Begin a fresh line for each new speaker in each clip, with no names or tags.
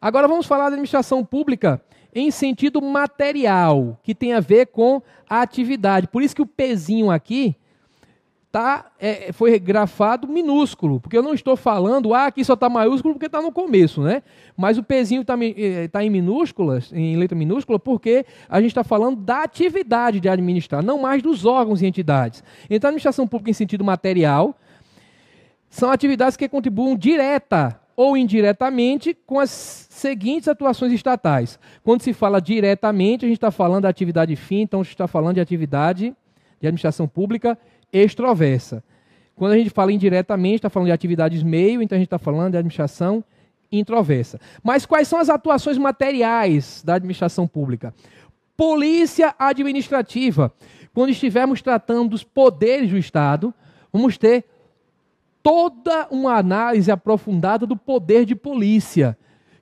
Agora vamos falar da administração pública em sentido material, que tem a ver com a atividade. Por isso que o pezinho aqui tá, é, foi grafado minúsculo, porque eu não estou falando, ah, aqui só está maiúsculo porque está no começo, né? Mas o pezinho está é, tá em minúsculas, em letra minúscula, porque a gente está falando da atividade de administrar, não mais dos órgãos e entidades. Então, a administração pública em sentido material são atividades que contribuem direta ou indiretamente com as seguintes atuações estatais. Quando se fala diretamente, a gente está falando da atividade fim, então a gente está falando de atividade de administração pública extroversa. Quando a gente fala indiretamente, está falando de atividades meio, então a gente está falando de administração introversa. Mas quais são as atuações materiais da administração pública? Polícia administrativa. Quando estivermos tratando dos poderes do Estado, vamos ter toda uma análise aprofundada do poder de polícia,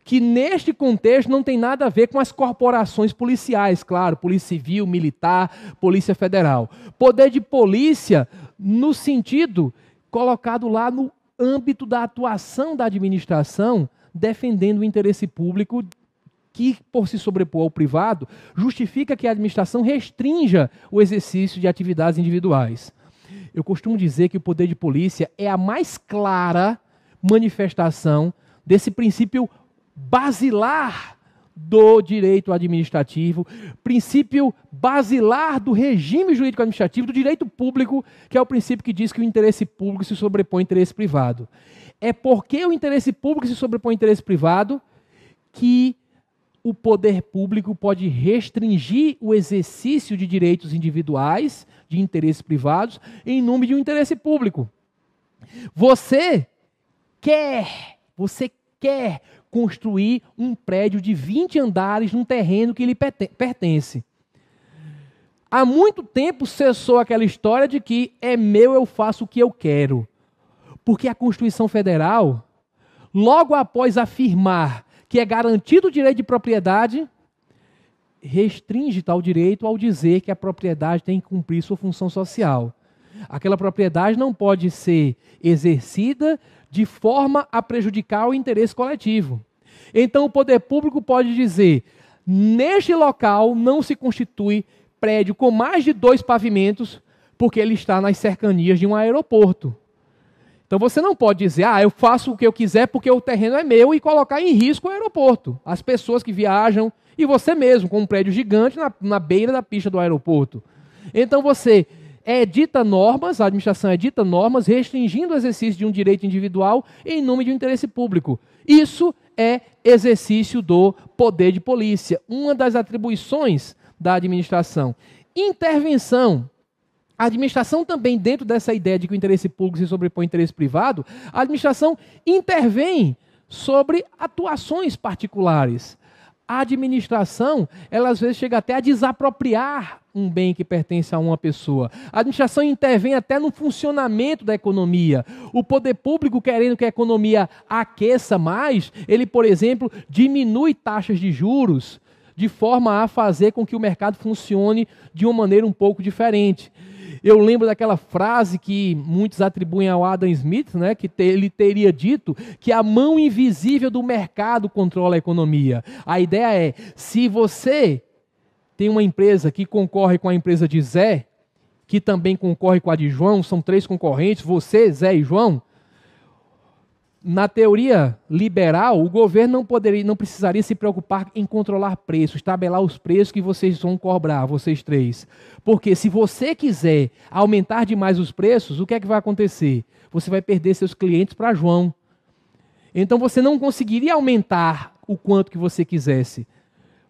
que neste contexto não tem nada a ver com as corporações policiais, claro, polícia civil, militar, polícia federal. Poder de polícia no sentido colocado lá no âmbito da atuação da administração, defendendo o interesse público que, por se sobrepor ao privado, justifica que a administração restrinja o exercício de atividades individuais. Eu costumo dizer que o poder de polícia é a mais clara manifestação desse princípio basilar do direito administrativo, princípio basilar do regime jurídico administrativo, do direito público, que é o princípio que diz que o interesse público se sobrepõe ao interesse privado. É porque o interesse público se sobrepõe ao interesse privado que o poder público pode restringir o exercício de direitos individuais, de interesses privados, em nome de um interesse público. Você quer, você quer construir um prédio de 20 andares num terreno que lhe pertence. Há muito tempo cessou aquela história de que é meu, eu faço o que eu quero. Porque a Constituição Federal, logo após afirmar que é garantido o direito de propriedade, restringe tal direito ao dizer que a propriedade tem que cumprir sua função social. Aquela propriedade não pode ser exercida de forma a prejudicar o interesse coletivo. Então, o poder público pode dizer: neste local não se constitui prédio com mais de dois pavimentos, porque ele está nas cercanias de um aeroporto. Então você não pode dizer, ah, eu faço o que eu quiser porque o terreno é meu e colocar em risco o aeroporto, as pessoas que viajam e você mesmo, com um prédio gigante na, na beira da pista do aeroporto. Então você edita é normas, a administração edita é normas restringindo o exercício de um direito individual em nome de um interesse público. Isso é exercício do poder de polícia, uma das atribuições da administração. Intervenção a administração também, dentro dessa ideia de que o interesse público se sobrepõe ao interesse privado, a administração intervém sobre atuações particulares. A administração, ela às vezes chega até a desapropriar um bem que pertence a uma pessoa. A administração intervém até no funcionamento da economia. O poder público, querendo que a economia aqueça mais, ele, por exemplo, diminui taxas de juros de forma a fazer com que o mercado funcione de uma maneira um pouco diferente. Eu lembro daquela frase que muitos atribuem ao Adam Smith, né, que te, ele teria dito que a mão invisível do mercado controla a economia. A ideia é, se você tem uma empresa que concorre com a empresa de Zé, que também concorre com a de João, são três concorrentes, você, Zé e João, na teoria liberal, o governo não poderia, não precisaria se preocupar em controlar preços, tabelar os preços que vocês vão cobrar, vocês três. Porque se você quiser aumentar demais os preços, o que é que vai acontecer? Você vai perder seus clientes para João. Então você não conseguiria aumentar o quanto que você quisesse,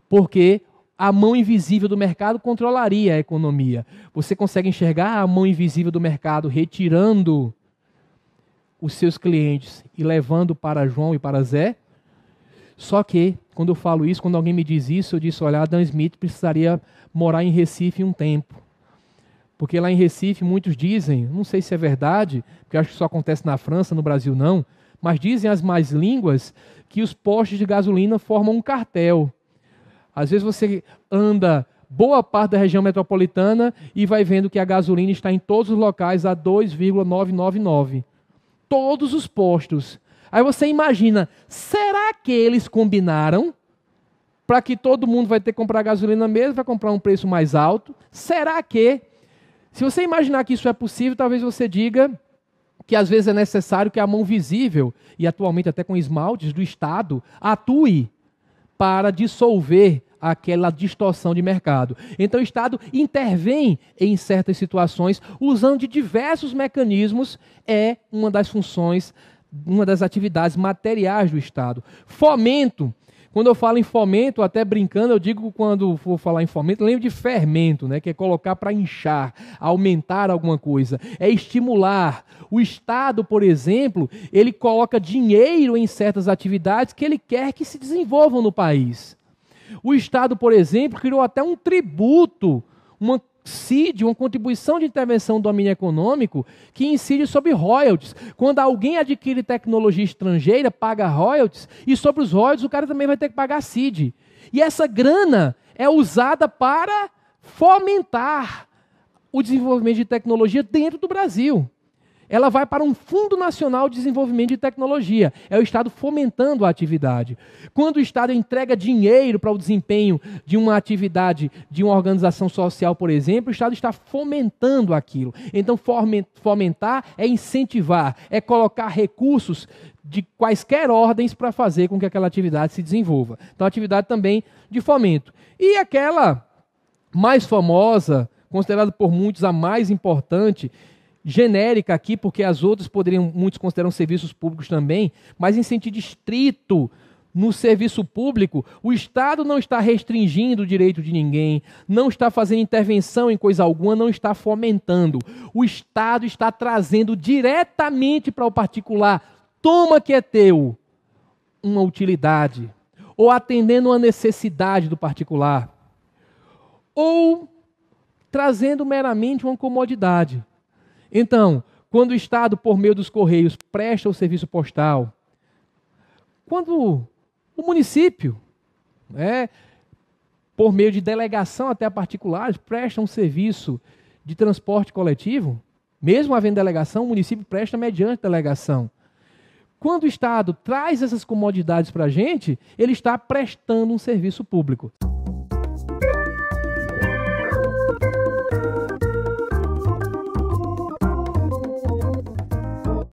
porque a mão invisível do mercado controlaria a economia. Você consegue enxergar a mão invisível do mercado retirando os seus clientes e levando para João e para Zé. Só que, quando eu falo isso, quando alguém me diz isso, eu disse: olha, Adam Smith precisaria morar em Recife um tempo. Porque lá em Recife, muitos dizem, não sei se é verdade, porque acho que só acontece na França, no Brasil não, mas dizem as mais línguas que os postos de gasolina formam um cartel. Às vezes você anda boa parte da região metropolitana e vai vendo que a gasolina está em todos os locais a 2,999 todos os postos. Aí você imagina, será que eles combinaram para que todo mundo vai ter que comprar gasolina mesmo, vai comprar um preço mais alto? Será que? Se você imaginar que isso é possível, talvez você diga que às vezes é necessário que a mão visível, e atualmente até com esmaltes do Estado, atue para dissolver aquela distorção de mercado. Então o Estado intervém em certas situações usando de diversos mecanismos, é uma das funções, uma das atividades materiais do Estado. Fomento. Quando eu falo em fomento, até brincando, eu digo quando for falar em fomento, lembro de fermento, né, que é colocar para inchar, aumentar alguma coisa, é estimular. O Estado, por exemplo, ele coloca dinheiro em certas atividades que ele quer que se desenvolvam no país. O Estado, por exemplo, criou até um tributo, uma CID, uma contribuição de intervenção do domínio econômico, que incide sobre royalties. Quando alguém adquire tecnologia estrangeira, paga royalties, e sobre os royalties o cara também vai ter que pagar CID. E essa grana é usada para fomentar o desenvolvimento de tecnologia dentro do Brasil ela vai para um Fundo Nacional de Desenvolvimento de Tecnologia. É o Estado fomentando a atividade. Quando o Estado entrega dinheiro para o desempenho de uma atividade de uma organização social, por exemplo, o Estado está fomentando aquilo. Então, fomentar é incentivar, é colocar recursos de quaisquer ordens para fazer com que aquela atividade se desenvolva. Então, atividade também de fomento. E aquela mais famosa, considerada por muitos a mais importante, genérica aqui, porque as outras poderiam, muitos consideram serviços públicos também, mas em sentido estrito, no serviço público, o Estado não está restringindo o direito de ninguém, não está fazendo intervenção em coisa alguma, não está fomentando. O Estado está trazendo diretamente para o particular, toma que é teu, uma utilidade, ou atendendo a necessidade do particular, ou trazendo meramente uma comodidade. Então, quando o Estado, por meio dos Correios, presta o serviço postal, quando o município, né, por meio de delegação até a particulares, presta um serviço de transporte coletivo, mesmo havendo delegação, o município presta mediante delegação. Quando o Estado traz essas comodidades para a gente, ele está prestando um serviço público.